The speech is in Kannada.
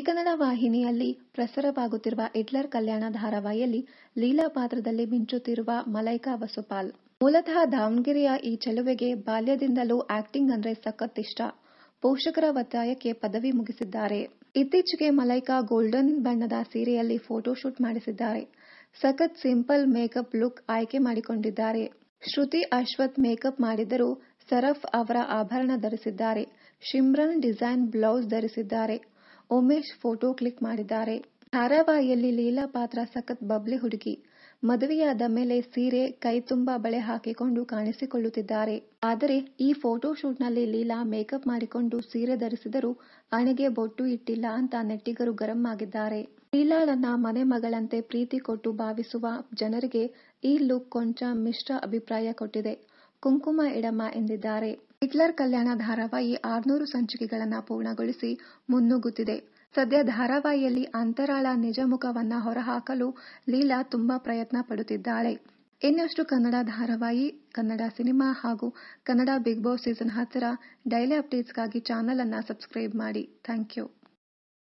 ಶ್ರೀಕನ್ನಡ ವಾಹಿನಿಯಲ್ಲಿ ಪ್ರಸಾರವಾಗುತ್ತಿರುವ ಹಿಟ್ಲರ್ ಕಲ್ಯಾಣ ಧಾರಾವಾಹಿಯಲ್ಲಿ ಲೀಲಾ ಪಾತ್ರದಲ್ಲಿ ಮಿಂಚುತ್ತಿರುವ ಮಲೈಕಾ ವಸುಪಾಲ್ ಮೂಲತಃ ದಾವಣಗೆರೆಯ ಈ ಚೆಲುವೆಗೆ ಬಾಲ್ಯದಿಂದಲೂ ಆಕ್ಟಿಂಗ್ ಅಂದ್ರೆ ಇಷ್ಟ ಪೋಷಕರ ಒತ್ತಾಯಕ್ಕೆ ಪದವಿ ಮುಗಿಸಿದ್ದಾರೆ ಇತ್ತೀಚೆಗೆ ಮಲೈಕಾ ಗೋಲ್ಡನ್ ಬಣ್ಣದ ಸೀರೆಯಲ್ಲಿ ಫೋಟೋಶೂಟ್ ಮಾಡಿಸಿದ್ದಾರೆ ಸಖತ್ ಸಿಂಪಲ್ ಮೇಕಪ್ ಲುಕ್ ಆಯ್ಕೆ ಮಾಡಿಕೊಂಡಿದ್ದಾರೆ ಶ್ರುತಿ ಅಶ್ವಥ್ ಮೇಕಪ್ ಮಾಡಿದರೂ ಸರಫ್ ಅವರ ಆಭರಣ ಧರಿಸಿದ್ದಾರೆ ಶಿಮ್ರನ್ ಡಿಸೈನ್ ಬ್ಲೌಸ್ ಧರಿಸಿದ್ದಾರೆ ಉಮೇಶ್ ಫೋಟೋ ಕ್ಲಿಕ್ ಮಾಡಿದ್ದಾರೆ ಧಾರಾವಾಹಿಯಲ್ಲಿ ಲೀಲಾ ಪಾತ್ರ ಸಖತ್ ಬಬ್ಲಿ ಹುಡುಗಿ ಮದುವೆಯಾದ ಮೇಲೆ ಸೀರೆ ಕೈ ತುಂಬಾ ಬಳೆ ಹಾಕಿಕೊಂಡು ಕಾಣಿಸಿಕೊಳ್ಳುತ್ತಿದ್ದಾರೆ ಆದರೆ ಈ ಫೋಟೋ ಶೂಟ್ ನಲ್ಲಿ ಲೀಲಾ ಮೇಕಪ್ ಮಾಡಿಕೊಂಡು ಸೀರೆ ಧರಿಸಿದರೂ ಹಣೆಗೆ ಬೊಟ್ಟು ಇಟ್ಟಿಲ್ಲ ಅಂತ ನೆಟ್ಟಿಗರು ಗರಂ ಆಗಿದ್ದಾರೆ ಲೀಲಾಳನ್ನ ಮನೆ ಮಗಳಂತೆ ಪ್ರೀತಿ ಕೊಟ್ಟು ಭಾವಿಸುವ ಜನರಿಗೆ ಈ ಲುಕ್ ಕೊಂಚ ಮಿಶ್ರ ಅಭಿಪ್ರಾಯ ಕೊಟ್ಟಿದೆ ಕುಂಕುಮ ಇಡಮ್ಮ ಎಂದಿದ್ದಾರೆ ಹಿಟ್ಲರ್ ಕಲ್ಯಾಣ ಧಾರಾವಾಹಿ ಆರ್ನೂರು ಸಂಚಿಕೆಗಳನ್ನು ಪೂರ್ಣಗೊಳಿಸಿ ಮುನ್ನುಗ್ಗುತ್ತಿದೆ ಸದ್ಯ ಧಾರಾವಾಹಿಯಲ್ಲಿ ಅಂತರಾಳ ನಿಜ ಹೊರಹಾಕಲು ಲೀಲಾ ತುಂಬಾ ಪ್ರಯತ್ನ ಪಡುತ್ತಿದ್ದಾಳೆ ಇನ್ನಷ್ಟು ಕನ್ನಡ ಧಾರಾವಾಹಿ ಕನ್ನಡ ಸಿನಿಮಾ ಹಾಗೂ ಕನ್ನಡ ಬಿಗ್ ಬಾಸ್ ಸೀಸನ್ ಹತ್ತಿರ ಡೈಲಿ ಅಪ್ಡೇಟ್ಸ್ಗಾಗಿ ಚಾನಲ್ ಅನ್ನು ಸಬ್ಸ್ಕ್ರೈಬ್ ಮಾಡಿ ಥ್ಯಾಂಕ್ ಯು